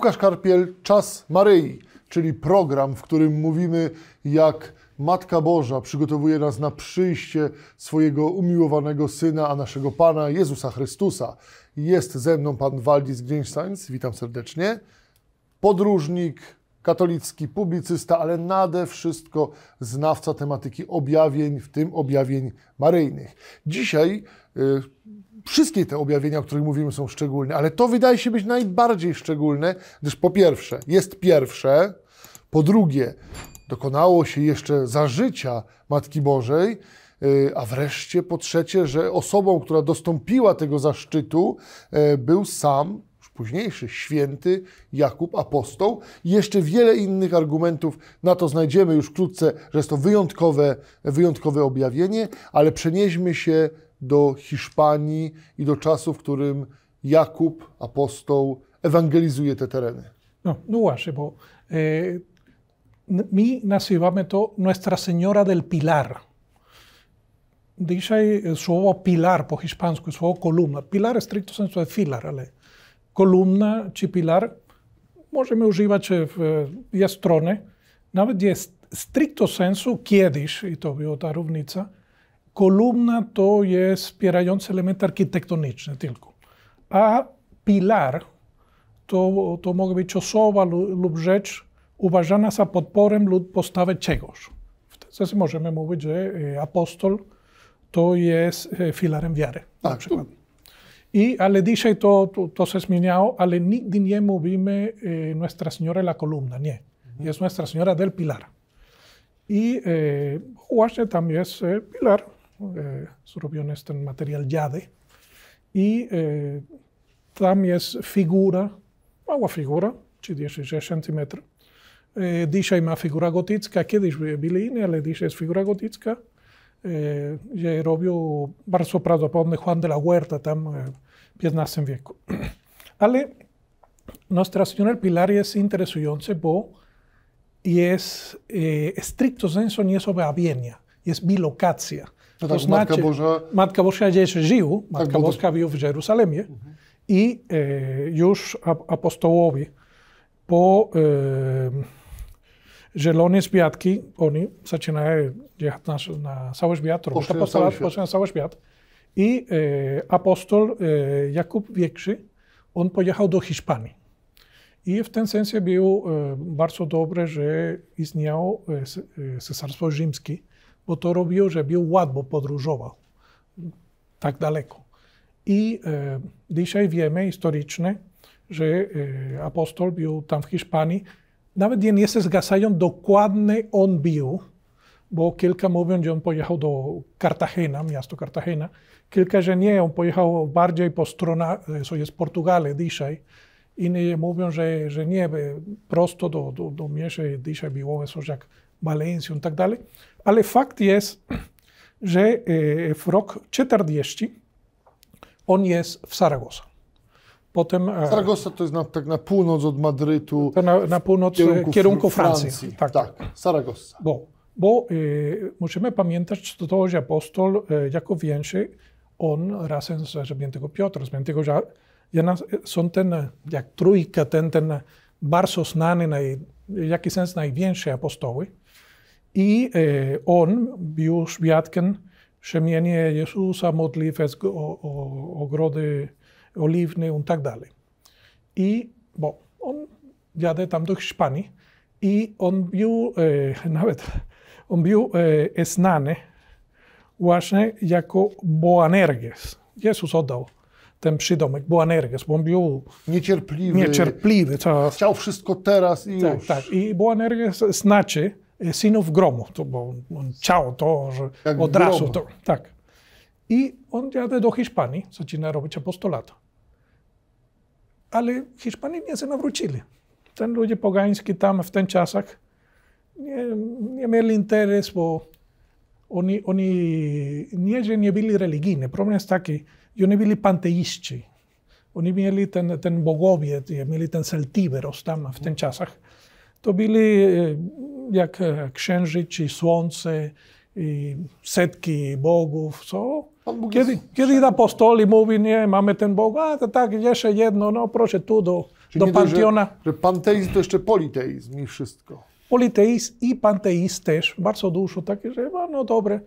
Łukasz Karpiel, Czas Maryi, czyli program, w którym mówimy, jak Matka Boża przygotowuje nas na przyjście swojego umiłowanego Syna, a naszego Pana, Jezusa Chrystusa. Jest ze mną Pan Waldis Greensteins, witam serdecznie. Podróżnik, katolicki publicysta, ale nade wszystko znawca tematyki objawień, w tym objawień maryjnych. Dzisiaj... Yy, Wszystkie te objawienia, o których mówimy, są szczególne, ale to wydaje się być najbardziej szczególne, gdyż po pierwsze jest pierwsze, po drugie dokonało się jeszcze za życia Matki Bożej, y, a wreszcie po trzecie, że osobą, która dostąpiła tego zaszczytu, y, był sam późniejszy święty Jakub apostoł. I jeszcze wiele innych argumentów na to znajdziemy już wkrótce, że jest to wyjątkowe, wyjątkowe objawienie, ale przenieśmy się do Hiszpanii i do czasu, w którym Jakub, apostoł, ewangelizuje te tereny. No, no właśnie, bo e, my nazywamy to Nuestra Señora del Pilar. Dzisiaj słowo pilar po hiszpańsku, słowo kolumna. Pilar stricto sensu jest filar, ale kolumna czy pilar możemy używać w dwie strony. Nawet jest stricto sensu kiedyś, i to była ta równica, Kolumna to jest wspierający element architektoniczny tylko, a pilar to, to może być osoba lub rzecz uważana za podporę lub postawę czegoś. Wtedy możemy mówić, że e, apostol to jest e, filarem wiary. Tak, na przykład. I, ale dzisiaj to, to, to się zmieniało, ale nigdy nie mówimy e, Nuestra Señora la Columna, nie. Mhm. Jest Nuestra Señora del Pilar. I e, właśnie tam jest e, Pilar, eh, este material material y y eh, es figura, una figura, mała eh, figura, 36 cm. hay ma figura gotycka, que byli inni, ale dice es figura gotycka. Je eh, robił bardzo donde Juan de la Huerta tam w XV wieku. Ale Nuestra Señora el Pilar es y es es estricto stricto eso ve avienia y es bilocacia. No to tak, znaczy, Matka Boża... Matka Boża żył, tak, Matka tak, Boska był w Jerusalemie mhm. i e, już apostołowie po e, zielonej zwiatki, oni zaczynają jechać na, na cały świat, robić apostolat, poszli na cały świat. I e, apostol e, Jakub Większy, on pojechał do Hiszpanii. I w ten sensie był e, bardzo dobry, że istniał e, e Cesarstwo Rzymskie, bo to robił, żeby łatwo podróżował tak daleko. I e, dzisiaj wiemy historycznie, że e, apostol był tam w Hiszpanii. Nawet nie się zgasają dokładnie on był, bo kilka mówią, że on pojechał do Cartagena, miasto Cartagena, kilka, że nie, on pojechał bardziej po stronach, e, co jest Portugalii dzisiaj, Inni mówią, że, że nie, prosto do, do, do mierzy dzisiaj było coś jak Walencją i tak dalej. Ale fakt jest, że e, w rok 40 on jest w Saragossa. Potem, e, Saragossa to jest na, tak na północ od Madrytu. na, na północ kierunku, e, kierunku Francji. Francji. Tak, tak Saragossa. Bo, bo e, musimy pamiętać, to, że apostoł e, jako większy, on razem z świętego Piotra, świętego Jana, jedna, są ten, jak trójka, ten, ten bardzo znany, naj, jaki sens największy apostoły. I e, on był świadkiem przemienie Jezusa, modlitwę ogrody oliwne i tak dalej. I bo on jadę tam do Hiszpanii i on był e, nawet on był e, znany właśnie jako Boanerges. Jezus oddał ten przydomek. Był anerges, bo on był niecierpliwy. niecierpliwy to... Chciał wszystko teraz i tak, już. Tak, i był anerges znaczy y, synów gromu, to, bo on chciał to, że Jak od razu to, tak. I on jadę do Hiszpanii, zaczyna robić apostolato, Ale Hiszpanie nie się nawrócili. Ten ludzie pogański tam w ten czasach nie, nie mieli interes, bo oni, oni nie, że nie byli religijni. Problem jest taki, i oni byli panteiści. Oni mieli ten, ten bogowie, e, mieli ten celtiberos tam w tych czasach. To byli e, jak e, księżyc i słońce, i setki bogów. co? kiedy, kiedy apostoli mówi, nie, mamy ten Bóg, a to tak, jeszcze jedno, no proszę tu do, do panteona. że, że panteizm to jeszcze politeizm i wszystko. Politeizm i panteizm też, bardzo dużo takie, że no, no dobre,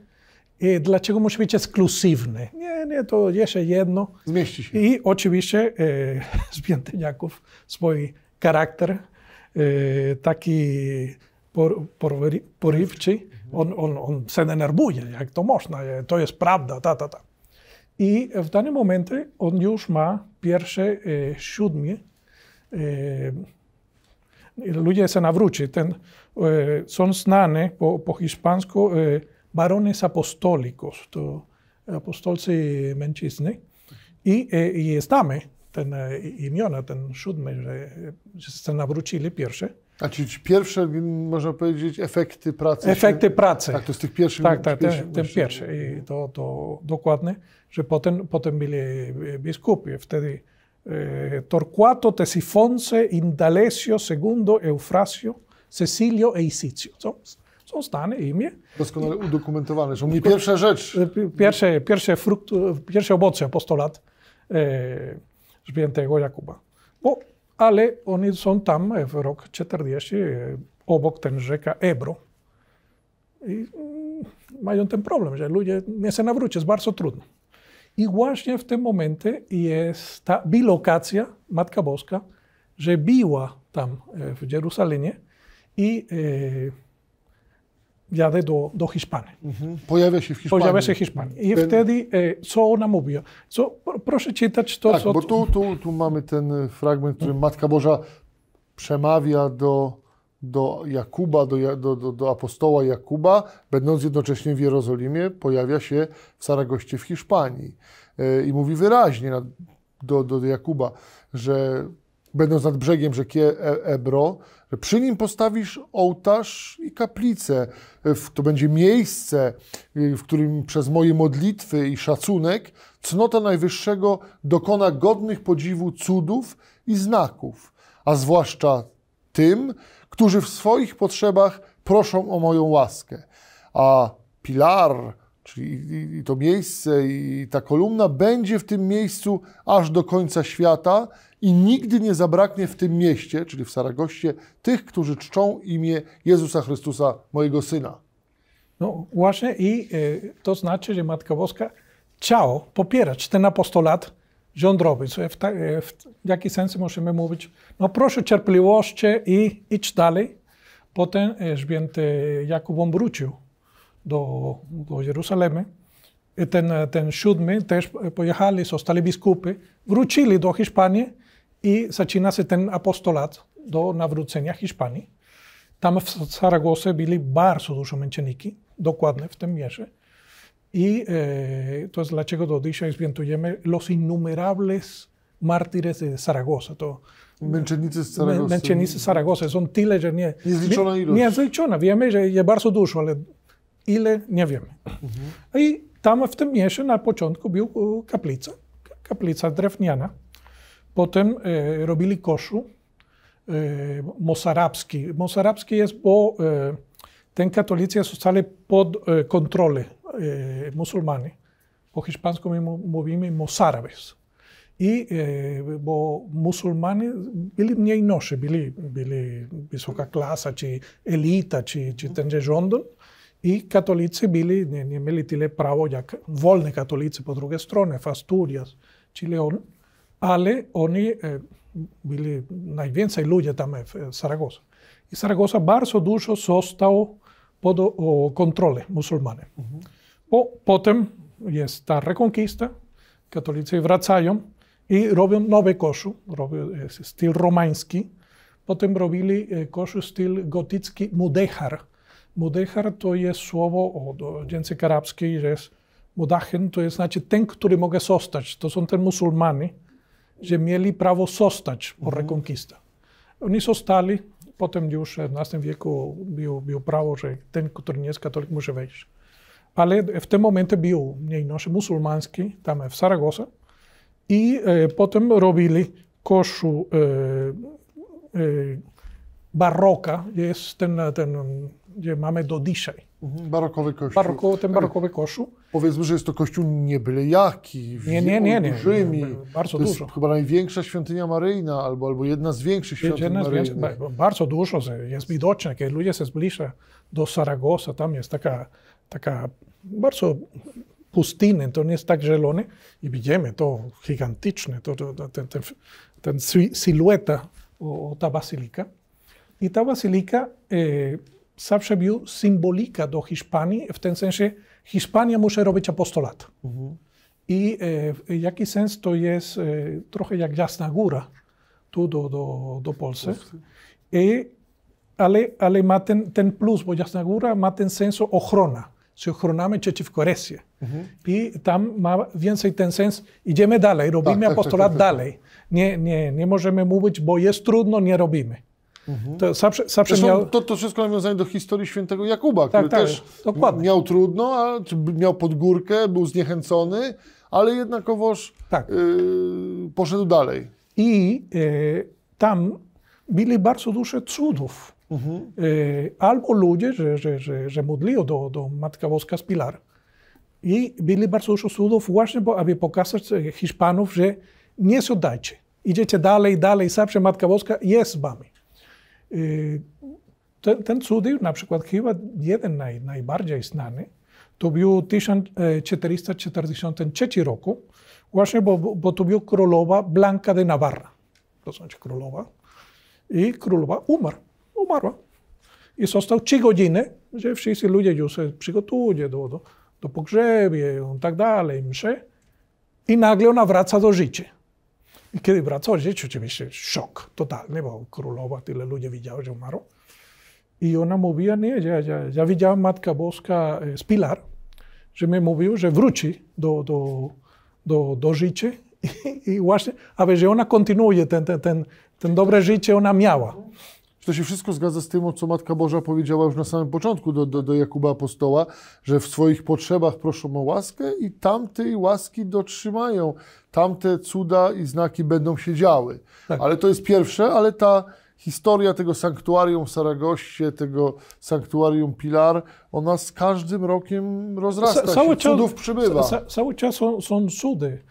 Dlaczego musi być ekskluzywny? Nie, nie, to jeszcze jedno. Zmieści się. I oczywiście e, z Piętyniaków swój charakter e, taki por, por, porywczy. On, on, on się denerwuje, jak to można, e, to jest prawda, ta, ta, ta. I w danym momencie on już ma pierwsze e, siódmie. E, ludzie się nawróci. Ten, e, są znane po, po hiszpańsku e, varones apostólicos. To eh, apostolcy mężczyzny. I, e, i stamy, e, ten, e, imiona, ten siódmy, że się nawrócili pierwsze. A czy pierwsze, można powiedzieć, efekty pracy. Efekty się, pracy. Tak, to z tych pierwszych. Tak, tak, pierwszych, ten, ten pierwszy. I to, to dokładnie, że potem, potem byli biskupi. Wtedy e, Torquato, Tesifonce, Indalesio, Segundo, Eufrasio, Cecilio e Isicio są znane imię. Doskonale udokumentowane. Zresztą mnie pierwsza rzecz. Y, pierwsze, pierwsze, frukt pierwsze owoce, postulat e, Jakuba. Bo, ale oni są tam w rok 40 e, obok ten rzeka Ebro. I mm, mają ten problem, że ludzie nie se nawrócą, jest bardzo trudno. I właśnie w tym momencie jest ta bilokacja Matka Boska, że biła tam e, w Jeruzalemie i e, jadę do, do Hiszpanii. Mhm. Pojawia się w Hiszpanii. Pojawia się w Hiszpanii. I ten... wtedy, e, co ona mówiła? Co, proszę czytać to, tak, co... bo tu, tu, tu mamy ten fragment, w którym Matka Boża przemawia do, do Jakuba, do, do, do, do apostoła Jakuba, będąc jednocześnie w Jerozolimie, pojawia się w Saragoście w Hiszpanii. E, I mówi wyraźnie na, do, do Jakuba, że będąc nad brzegiem rzeki e- e- Ebro, że przy nim postawisz ołtarz i kaplicę. To będzie miejsce, y, w którym przez moje modlitwy i szacunek cnota Najwyższego dokona godnych podziwu cudów i znaków, a zwłaszcza tym, którzy w swoich potrzebach proszą o moją łaskę. A pilar, czyli to miejsce, i ta kolumna będzie w tym miejscu aż do końca świata – i nigdy nie zabraknie w tym mieście, czyli w Saragoście, tych, którzy czczą imię Jezusa Chrystusa, mojego Syna. No właśnie i y, to znaczy, że Matka Boska chciała popierać ten apostolat rządowy. W, ta, y, w jaki sens możemy mówić? No proszę cierpliwości i idź dalej. Potem y, święty Jakub on wrócił do, do Jeruzalemu. Ten, ten siódmy też pojechali, zostali biskupy, wrócili do Hiszpanii i zaczyna się ten apostolat do nawrócenia Hiszpanii. Tam w Saragosse byli bardzo dużo męczenniki, dokładnie w tym mierze. I e, to jest dlaczego do dzisiaj świętujemy los innumerables martires de Saragossa. To Męczennicy z Saragosy. Męczennicy z Saragosy. Są tyle, że nie... Niezliczona ilość. Niezliczona. Wiemy, że jest bardzo dużo, ale ile nie wiemy. Mhm. I tam w tym miejscu na początku był e, kaplica. Kaplica drewniana. Potem e, robili koszu e, mosarabski. Mosarabski jest, bo e, ten katolicy zostali pod kontrolę musulmani. Po hiszpańsku my mówimy mosarabes. I bo musulmani byli mniej nosi, byli, byli wysoka klasa, czy elita, czy, czy tenże rząd. I katolicy byli, nie, nie mieli tyle prawo jak wolni katolicy po drugiej stronie, w Asturias czy Leon ale oni e, byli, najwięcej ludzi tam e, w Saragossa. I Saragossa bardzo dużo został pod kontrolę muzułmanów. Mhm. potem jest ta rekonkista, katolicy wracają i robią nowe koszu, robią e, styl romański. Potem robili koszu styl gotycki mudéjar, mudéjar to jest słowo od języka arabskiego, jest mudachen, to jest znaczy ten, który może zostać. To są te musulmanie, że mieli prawo zostać po mhm. rekonkista. Oni zostali, potem już w XVII wieku było, było prawo, że ten, który nie jest katolik, może wejść. Ale w tym momencie był mniejność muzułmański tam w Saragossa i e, potem robili koszu e, e, baroka, jest ten, ten, gdzie mamy do dzisiaj Mhm, barokowy kościół. Baroko, ten barokowy kościół. Powiedzmy, że jest to kościół nie byle jaki. Nie, nie, nie, nie, Olbrzymi. Bardzo to dużo. Jest chyba największa świątynia maryjna, albo, albo jedna z większych świątyń maryjnych. Bardzo dużo jest widoczne, kiedy ludzie się zbliżają do Saragosa, tam jest taka, taka bardzo pustynna, to nie jest tak zielone i widzimy to gigantyczne, to, to, to, ten, ten, ten silueta o, o ta bazylika. I ta bazylika... E, y, zawsze był symbolika do Hiszpanii, w tym sensie Hiszpania musi robić apostolat. Mhm. I e, jaki sens to jest e, trochę jak jasna góra tu do, do, do Polski. E, ale, ale ma ten, ten plus, bo jasna góra ma ten sens ochrona. Się ochronamy przeciwko Rosji. Mhm. I tam ma więcej ten sens, idziemy dalej, robimy tak, tak, tak apostolat tak, tak, tak, dalej. Nie, nie, nie możemy mówić, bo jest trudno, nie robimy. Mhm. To, miał... to, to wszystko nawiązanie do historii świętego Jakuba, tak, który tak, też dokładnie. miał trudno, miał podgórkę, był zniechęcony, ale jednakowoż tak. Y, poszedł dalej. I y, tam byli bardzo duże cudów. Mhm. Y, albo ludzie, że, że, że, że do, do Matka Boska z Pilar. I byli bardzo dużo cudów właśnie, bo, aby pokazać e, Hiszpanów, że nie się oddajcie. Idziecie dalej, dalej, zawsze Matka Boska jest z wami. Y, ten, ten cudy, na przykład chyba jeden naj, najbardziej znany, to był 1443 e, roku, właśnie bo, bo to był królowa Blanka de Navarra, to znaczy królowa, i królowa umarł, umarła. I został trzy godziny, że wszyscy ludzie już się przygotują do, do, do pogrzebie i tak dalej, mszy. I nagle ona wraca do życia. Kiedy wracał z oczywiście szok totalny, bo królowa, tyle ludzi widziała że umarł. I ona mówiła, nie, ja, ja, ja widziałam Matka Boska e, z Pilar, że mi mówił, że wróci do, do, do, do życia i, i właśnie, aby że ona kontynuuje ten, ten, ten, ten dobre życie ona miała że to się wszystko zgadza z tym, o co Matka Boża powiedziała już na samym początku do, do, do Jakuba Apostoła, że w swoich potrzebach proszą o łaskę i tamtej łaski dotrzymają. Tamte cuda i znaki będą się działy. Tak. Ale to jest pierwsze, ale ta historia tego sanktuarium w Saragoście, tego sanktuarium Pilar, ona z każdym rokiem rozrasta Sa, cały się, czas, przybywa. cały czas są, są cudy.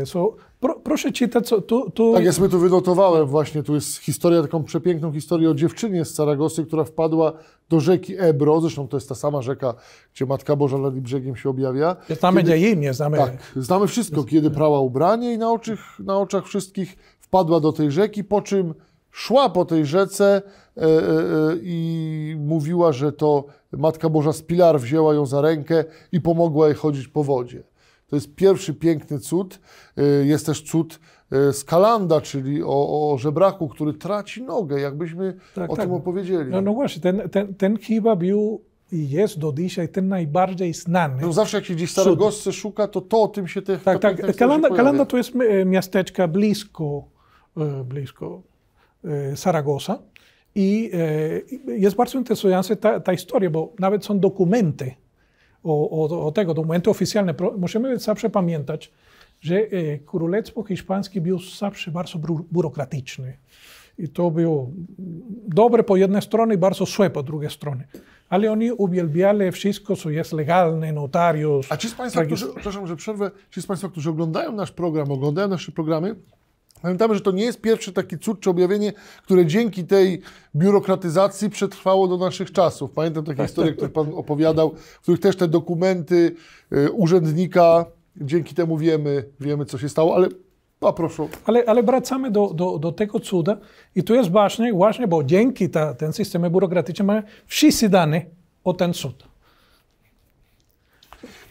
E, są Pro, proszę cię, to co tu, tu... Tak, ja sobie tu wynotowałem właśnie, tu jest historia, taką przepiękną historię o dziewczynie z Saragosy, która wpadła do rzeki Ebro, zresztą to jest ta sama rzeka, gdzie Matka Boża nad brzegiem się objawia. Znamy kiedy... imię, znamy... Tak, znamy wszystko, kiedy prała ubranie i na, na oczach wszystkich wpadła do tej rzeki, po czym szła po tej rzece e, e, e, i mówiła, że to Matka Boża z Pilar wzięła ją za rękę i pomogła jej chodzić po wodzie. To jest pierwszy piękny cud. Y, jest też cud Skalanda, y, czyli o, o żebraku, który traci nogę, jakbyśmy tak, o tak. tym opowiedzieli. No, no właśnie, ten, ten, ten chyba był i jest do dzisiaj ten najbardziej znany. No zawsze jak się gdzieś Starogosce szuka, to to o tym się te. Tak, tak. tak. Kalanda, Kalanda to jest y, miasteczka blisko, blisko Saragosa i jest bardzo interesująca ta, ta historia, bo nawet są dokumenty o, o, o tego dokumenty oficjalne. Musimy zawsze pamiętać, że e, Królestwo Hiszpańskie było zawsze bardzo biurokratyczne. I to było dobre po jednej stronie, bardzo złe po drugiej stronie. Ale oni uwielbiali wszystko, co jest legalne, notariusz. A ci z Państwa, którzy, przepraszam, że przerwę, ci z Państwa, którzy oglądają nasz program, oglądają nasze programy, Pamiętamy, że to nie jest pierwszy taki cud czy objawienie, które dzięki tej biurokratyzacji przetrwało do naszych czasów. Pamiętam takie historie, które Pan opowiadał, w których też te dokumenty e, urzędnika, dzięki temu wiemy, wiemy co się stało, ale a proszę. Ale, ale wracamy do, do, do tego cuda i tu jest ważne, właśnie, bo dzięki ta, ten systemie biurokratycznym mamy wszyscy dane o ten cud.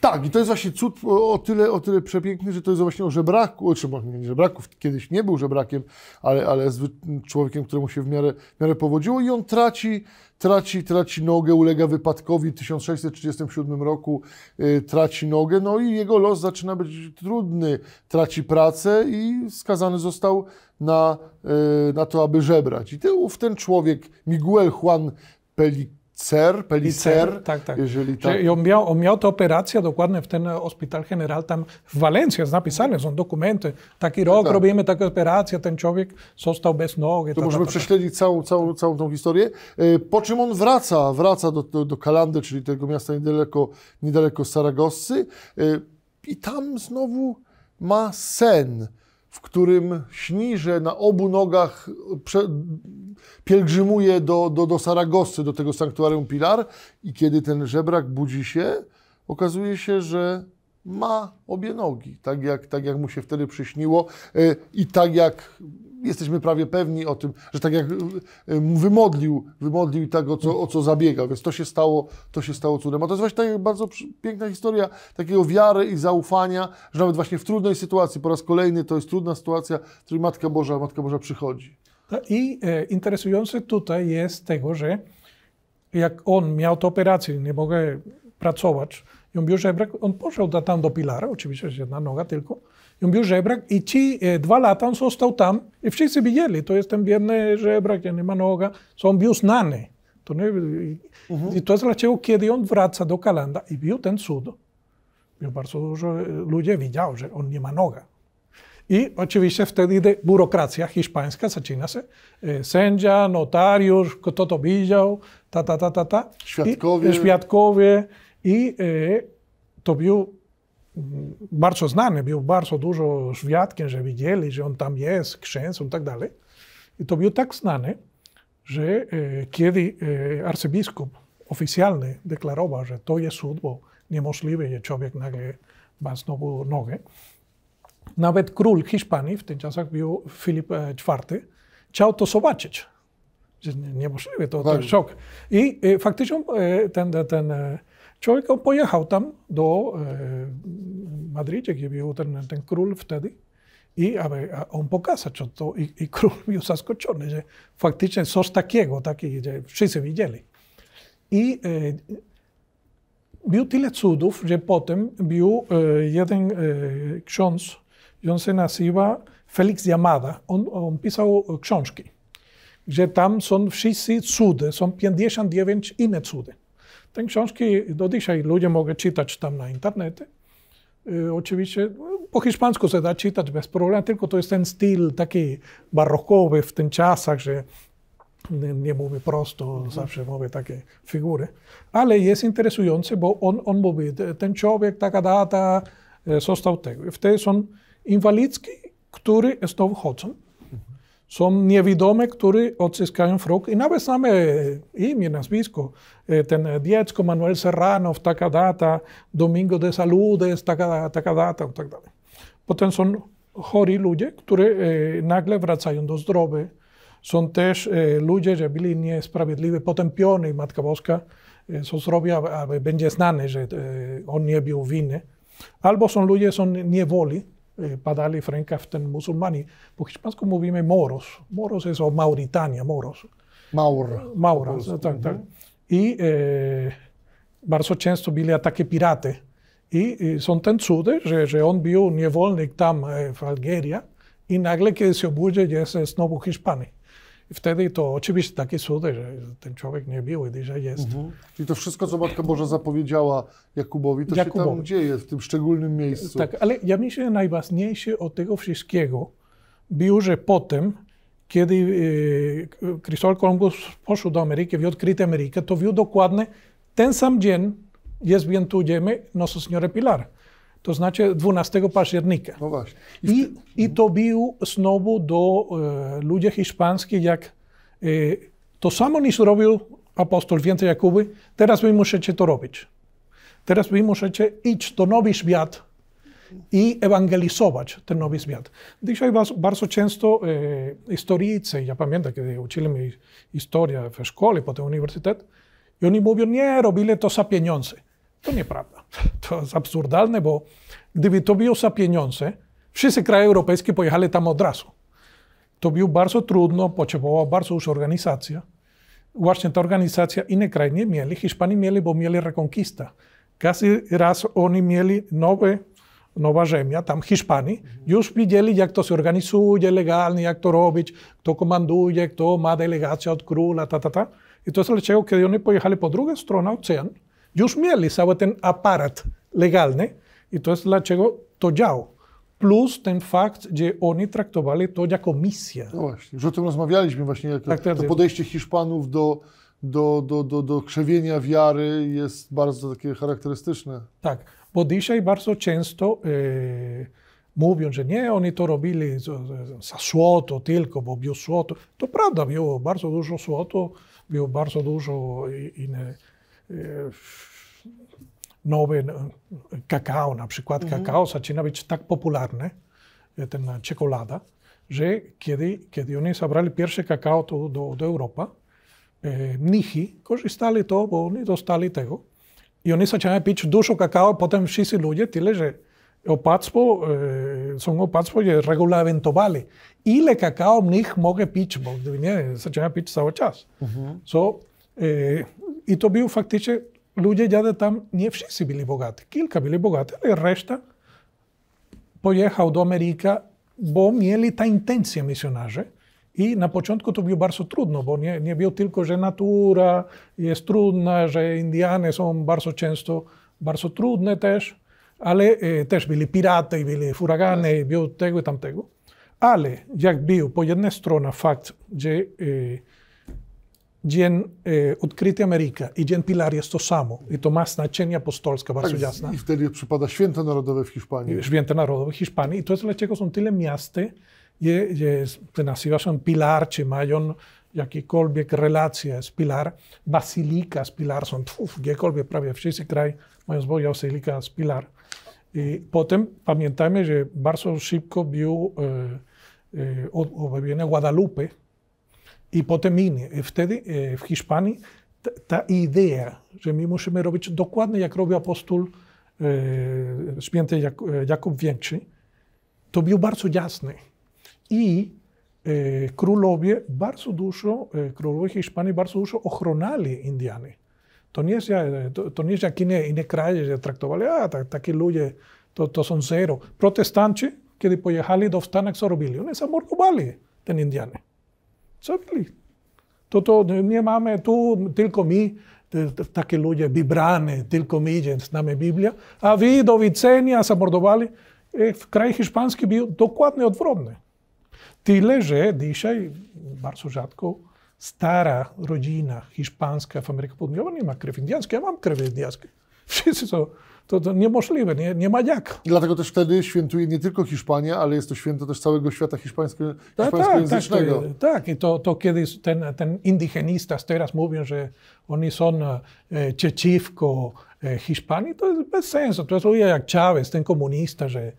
Tak, i to jest właśnie cud o tyle, o tyle przepiękny, że to jest właśnie o żebraku, czy nie żebraków, kiedyś nie był żebrakiem, ale, ale człowiekiem, któremu się w miarę, w miarę powodziło i on traci, traci, traci nogę, ulega wypadkowi w 1637 roku, y, traci nogę, no i jego los zaczyna być trudny, traci pracę i skazany został na, y, na to, aby żebrać. I ów ten człowiek, Miguel Juan Pelik, Cer, Pelicer, cer, tak, tak. jeżeli tak. I on miał, on miał tę operację dokładnie w ten Hospital General tam w Walencji, jest napisane, są dokumenty. Taki no rok tak. robimy taką operację, ten człowiek został bez nogi. To ta, możemy ta, ta, prześledzić całą, całą, całą tą historię. E, po czym on wraca, wraca do, do, do Kalandy, czyli tego miasta niedaleko, niedaleko Saragossy e, i tam znowu ma sen w którym śni, że na obu nogach pielgrzymuje do, do, do Saragosy, do tego sanktuarium Pilar i kiedy ten żebrak budzi się, okazuje się, że ma obie nogi, tak jak, tak jak mu się wtedy przyśniło e, i tak jak jesteśmy prawie pewni o tym, że tak jak y, y, wymodlił, wymodlił tego, tak, co, o co zabiegał, więc to się stało, to się stało cudem. A to jest właśnie taka bardzo piękna historia takiego wiary i zaufania, że nawet właśnie w trudnej sytuacji, po raz kolejny to jest trudna sytuacja, w której Matka Boża, Matka Boża przychodzi. I e, interesujące tutaj jest tego, że jak on miał tę operację, nie mogę pracować, i on był żebrak, on poszedł tam do Pilara, oczywiście jedna noga tylko, był żebrak i ci e, dwa lata został tam i wszyscy widzieli, to jest ten biedny żebrak, nie ma noga, są on był znany. To nie, I mhm. to jest dlaczego, kiedy on wraca do Kalanda i był ten cud, był bardzo dużo e, ludzi widział, że on nie ma noga. I oczywiście wtedy burokracja hiszpańska zaczyna się. E, sędzia, notariusz, kto to widział, ta, ta, ta, ta, ta. Świadkowie. I, świadkowie. I e, to był bardzo znany, był bardzo dużo świadkiem, że widzieli, że on tam jest, księdzą i tak dalej. I to był tak znany, że e, kiedy e, arcybiskup oficjalny deklarował, że to jest cud, bo niemożliwe, że człowiek nagle ma znowu nogę, nawet król Hiszpanii, w tych czasach był Filip IV, e, chciał to zobaczyć. Niemożliwe, to, to szok. I faktycznie ten, ten Człowiek pojechał tam do e, Madrycie, gdzie był ten, ten król wtedy. I aby, a on pokazać to i, i król był zaskoczony, że faktycznie coś takiego, taki, że wszyscy widzieli. I e, był tyle cudów, że potem był e, jeden e, ksiądz, on się nazywa Felix Yamada, on, on pisał książki, że tam są wszyscy cudy, są 59 inne cudy. Te książki do dzisiaj ludzie mogą czytać tam na internecie. Y, oczywiście y, po hiszpańsku się da czytać bez problemu, tylko to jest ten styl taki barokowy w tym czasach, że nie, nie mówię prosto, mhm. zawsze mówię takie figury. Ale jest interesujące, bo on, on mówi, ten człowiek, taka data, e, został tego. Wtedy są inwalidzki, który znowu chodzą są niewidome, które odzyskają frog. I nawet same imię, nazwisko. E, ten dziecko Manuel Serrano, w taka data, Domingo de Saludes, taka, taka data, tak dalej. Potem są chory ludzie, którzy e, nagle wracają do zdrowia. Są też e, ludzie, że byli niesprawiedliwie potępieni. Matka Boska co zrobi, aby będzie znane, że on nie był winny. Albo są ludzie, są niewoli, Y, padali ten muzułmani. Y po hiszpańsku mówimy moros. Moros jest o Mauritania, moros. Maur. Maura, tak, tak. Mhm. I e, bardzo często byli ataki piraty. I, i są ten cudy, że, że on był niewolnik tam w Algierii i nagle, kiedy się obudził, jest znowu Hiszpanii wtedy to oczywiście takie cudy, że ten człowiek nie był i że jest. Mhm. Czyli to wszystko, co Matka Boża zapowiedziała Jakubowi, to Jakubowi. się tam dzieje, w tym szczególnym miejscu. Tak, ale ja myślę, że najważniejsze od tego wszystkiego było, że potem, kiedy e, Kolumbus poszedł do Ameryki i odkrył Amerykę, to wił dokładnie ten sam dzień jest w Wientujemy Nosso Pilar to znaczy 12 października. No właśnie. I, I, i to był znowu do e, ludzi hiszpańskich, jak e, to samo nie zrobił apostol Więcej Jakuby, teraz wy musicie to robić. Teraz wy musicie iść do nowy świat i ewangelizować ten nowy świat. Dzisiaj bardzo, często e, ja pamiętam, kiedy uczyli mi historię w szkole, potem uniwersytet, i oni mówią, nie, robili to za pieniądze. To nieprawda. To jest absurdalne, bo gdyby to było za pieniądze, wszyscy kraje europejskie pojechali tam od razu. To było bardzo trudno, potrzebowała bardzo duża organizacja. Właśnie ta organizacja inne kraje nie mieli. Hiszpanii mieli, bo mieli rekonkista. Każdy raz oni mieli nowe, nowa ziemia, tam Hiszpanii. Już widzieli, jak to się organizuje legalnie, jak to robić, kto komanduje, kto ma delegację od króla, ta, ta, ta. I to jest dlaczego, kiedy oni pojechali po drugą stronę oceanu, już mieli cały ten aparat legalny i to jest dlaczego to działo. Plus ten fakt, że oni traktowali to jako misję. No właśnie, Że o tym rozmawialiśmy właśnie, jak tak, tak to, tak. podejście Hiszpanów do, do, do, do, do krzewienia wiary jest bardzo takie charakterystyczne. Tak, bo dzisiaj bardzo często e, y, mówią, że nie, oni to robili za złoto tylko, bo było złoto. To prawda, było bardzo dużo złoto, było bardzo dużo innych E, nowy e, kakao, na przykład mhm. kakao zaczyna być tak popularne, ten czekolada, że kiedy, kiedy oni zabrali pierwsze kakao do, do, do Europy, mnichi e, korzystali to, bo oni dostali tego. I oni zaczynają pić dużo kakao, potem wszyscy ludzie, tyle że opactwo, e, są opactwo regulamentowane. Ile kakao mnich mogę pić, bo nie, zaczynają pić cały czas. Mhm. So, e, i to był faktycznie, ludzie jadę tam, nie wszyscy byli bogaci. Kilka byli bogaci, ale reszta pojechał do Ameryki, bo mieli ta intencja misjonarze. I na początku to było bardzo trudno, bo nie, nie było tylko, że natura jest trudna, że Indiany są bardzo często bardzo trudne też, ale e, też byli piraty, byli huragany, yes. było tego i tamtego. Ale jak był po jednej stronie fakt, że e, Dzień y, Odkryty Ameryka i Dzień Pilar jest to samo. I to ma znaczenie apostolskie tak, bardzo tak, jasne. I wtedy przypada Święto Narodowe w Hiszpanii. Święto Narodowe w Hiszpanii. I to jest dlaczego są tyle miast, gdzie, gdzie te nazywa się Pilar, czy mają jakiekolwiek relacje z Pilar. Basilika z Pilar są, tfuf, gdziekolwiek prawie wszyscy kraj mają swoją basilikę z Pilar. I potem pamiętajmy, że bardzo szybko był e, e, objawienie Guadalupe, i potem inni, y, wtedy y, w Hiszpanii ta idea, że my musimy robić dokładnie jak robił apostol, y, święty Jakub Większy, to był bardzo jasny. I królowie bardzo dużo, królowie Hiszpanii bardzo dużo ochronali Indiany. To nie jest, to, to nie jest jak inne, inne kraje, że traktowali, a tak, takie ludzie to, to są zero. Protestanci, kiedy pojechali do Stanach, co robili? Oni zamordowali ten Indianę byli To, to nie mamy tu, tylko mi, takie ludzie wybrane, tylko my, znamy Biblię. A wy do widzenia zamordowali. E, w kraju hiszpańskim był dokładnie odwrotny. Tyle, że dzisiaj bardzo rzadko stara rodzina hiszpańska w Ameryce Południowej nie ma krew indiańskiej. Ja mam krew indiańską. Wszyscy są to, to niemożliwe, nie, nie ma jak. I dlatego też wtedy świętuje nie tylko Hiszpania, ale jest to święto też całego świata hiszpańskiego. Tak, hiszpańskojęzycznego. Tak, tak, tak, i to, to kiedyś ten, ten teraz mówią, że oni są e, przeciwko e, Hiszpanii, to jest bez sensu. To jest ludzie jak Chávez, ten komunista, że e,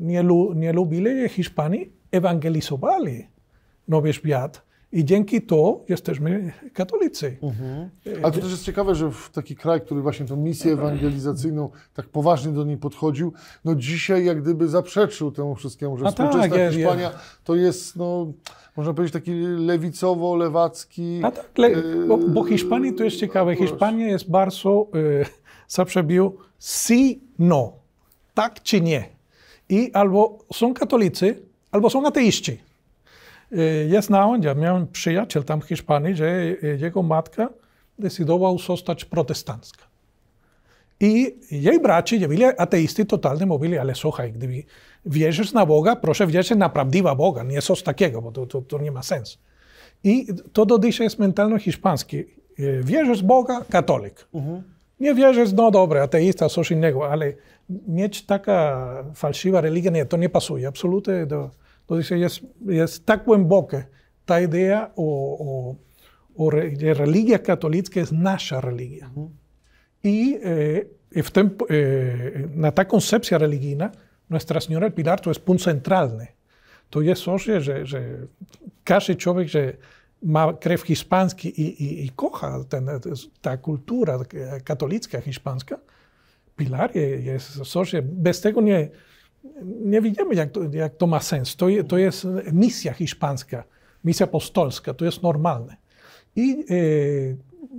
nie, lu, nie lubili Hiszpanii, ewangelizowali nowy świat i dzięki to jesteśmy katolicy. Mhm. E, Ale to też jest ciekawe, że w taki kraj, który właśnie tą misję ewangelizacyjną tak poważnie do niej podchodził, no dzisiaj jak gdyby zaprzeczył temu wszystkiemu, że A tak, współczesna tak, Hiszpania jest. to jest, no, można powiedzieć, taki lewicowo-lewacki... A tak, le e, bo, bo Hiszpanii to jest ciekawe. Hiszpania jest bardzo, e, zaprzeczył zawsze był si, no, tak czy nie. I albo są katolicy, albo są ateiści. Y, jest na Ondzie. Miałem przyjaciel tam w Hiszpanii, że jego matka decydowała zostać protestancka. I jej braci, nie byli ateisty totalnie, mówili, ale słuchaj, gdyby wierzysz na Boga, proszę wierzyć na prawdziwa Boga, nie coś takiego, bo to, to, to nie ma sensu. I to do dzisiaj jest mentalność hiszpańska. Y, wierzysz Boga, katolik. Mhm. Nie wierzysz, no dobre, ateista, coś innego, ale mieć taka fałszywa religia, nie, to nie pasuje absolutnie do, Entonces jest y es, ella y es tan ta idea o, o, o religia katolicka jest nasza religia. I e, w tym, e, na ta koncepcja religijna Nuestra Señora del Pilar to jest punkt centralny. ¿no? To jest coś, że, że każdy człowiek, że ma krew hiszpański i, y, i, i kocha ten, ta kultura katolicka, eh, hiszpańska, Pilar jest coś, że bez tego nie, nie widzimy, jak to, jak to ma sens. To, je, to jest misja hiszpańska, misja apostolska, to jest normalne. I e,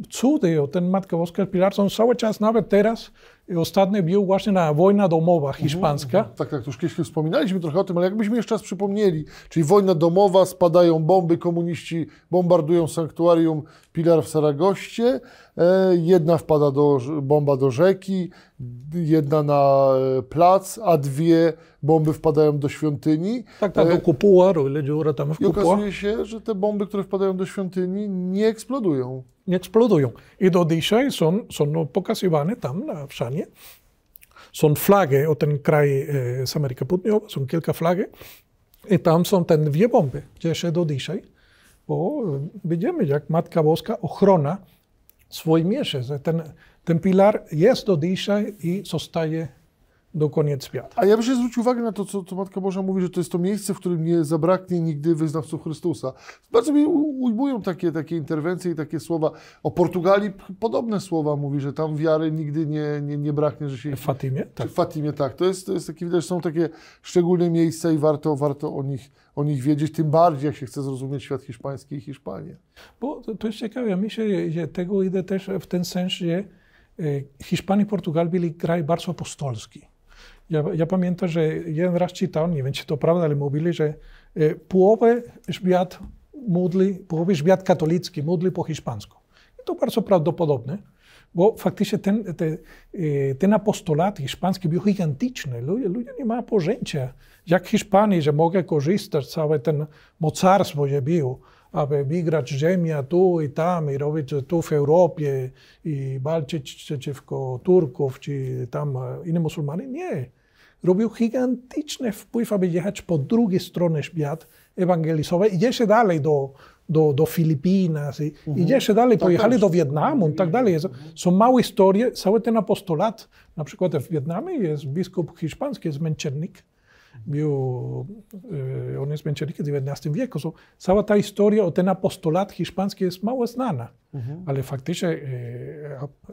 cudy o ten Matka Boska Pilar są cały czas, nawet teraz, ostatni był właśnie na wojna domowa mhm, hiszpańska. Mhm, tak, tak, już kiedyś wspominaliśmy trochę o tym, ale jakbyśmy jeszcze raz przypomnieli, czyli wojna domowa, spadają bomby, komuniści bombardują sanktuarium Pilar w Saragoście, e, jedna wpada do, bomba do rzeki, jedna na e, plac, a dwie bomby wpadają do świątyni. Tak, tak, e, do kupuła, ile dziura tam w kupuła. I okazuje się, że te bomby, które wpadają do świątyni, nie eksplodują. Nie eksplodują. I do dzisiaj są, są no, pokazywane tam na, są flagi o ten kraj e, z Ameryki Południowej, są kilka flagi i tam są te dwie bomby, jeszcze do dzisiaj, bo e, widzimy jak Matka Boska ochrona swój miesiąc. Ten, ten pilar jest do dzisiaj i zostaje do koniec świata. A ja bym się zwrócił uwagę na to, co, co Matka Boża mówi, że to jest to miejsce, w którym nie zabraknie nigdy wyznawców Chrystusa. Bardzo mi ujmują takie, takie interwencje i takie słowa. O Portugalii podobne słowa mówi, że tam wiary nigdy nie, nie, nie braknie. Że się... W Fatimie? Tak. W Fatimie, tak. To jest, to jest takie, widać, są takie szczególne miejsca i warto, warto o, nich, o nich wiedzieć, tym bardziej jak się chce zrozumieć świat hiszpański i Hiszpanię. Bo to, to jest ciekawe, myślę, że tego idę też w ten sens, że e, Hiszpanii i Portugal byli kraj bardzo apostolski. Ja, ja pamiętam, że jeden raz czytałem, nie wiem czy to prawda, ale mówili, że e, połowę świat modli, połowę świat katolicki modli po hiszpańsku. I to bardzo prawdopodobne, bo faktycznie ten, te, e, ten apostolat hiszpański był gigantyczny. Ludzie, ludzie nie mają pojęcia, jak Hiszpanii, że mogę korzystać, całe ten mocarstwo, że było aby migrać ziemia tu i tam i robić tu w Europie i walczyć przeciwko Turków czy tam innym musulmanom. Nie. Robił gigantyczny wpływ, aby jechać po drugiej stronie świata, ewangelizować. i jeszcze dalej do, do, do Filipinas, i, uh dalej, tak pojechali tak. do Wietnamu i tak dalej. Jest, mhm. są małe historie, cały ten apostolat, na przykład w Wietnamie jest biskup hiszpański, jest męczennik, był, on jest męczennikiem w XIX wieku. So, cała ta historia o ten apostolat hiszpański jest mało znana, mhm. ale faktycznie y,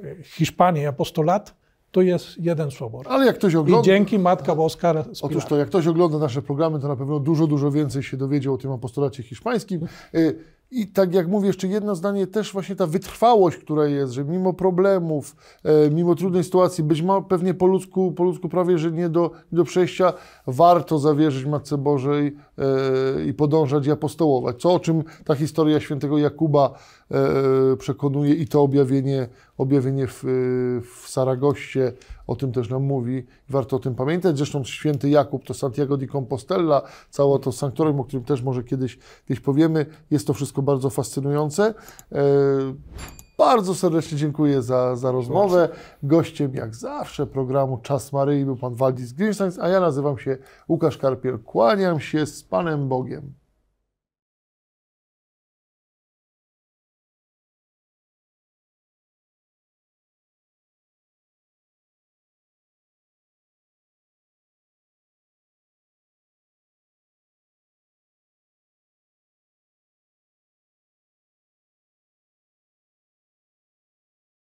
y, Hiszpania, apostolat to jest jeden sobor. Ale jak ktoś ogląda... I dzięki Matka Boska Spilar. Otóż to, jak ktoś ogląda nasze programy, to na pewno dużo, dużo więcej się dowiedział o tym apostolacie hiszpańskim. Y, i tak jak mówię, jeszcze jedno zdanie, też właśnie ta wytrwałość, która jest, że mimo problemów, e, mimo trudnej sytuacji, być może pewnie po ludzku, po ludzku prawie, że nie do, do przejścia, warto zawierzyć Matce Bożej e, i podążać i apostołować. Co o czym ta historia świętego Jakuba E, przekonuje i to objawienie, objawienie w, e, w Saragoście o tym też nam mówi. Warto o tym pamiętać. Zresztą święty Jakub to Santiago di Compostela, całe to sanktorium, o którym też może kiedyś, kiedyś powiemy. Jest to wszystko bardzo fascynujące. E, bardzo serdecznie dziękuję za, za rozmowę. Gościem, jak zawsze, programu Czas Maryi był pan Waldis Grinstein, a ja nazywam się Łukasz Karpiel. Kłaniam się z Panem Bogiem.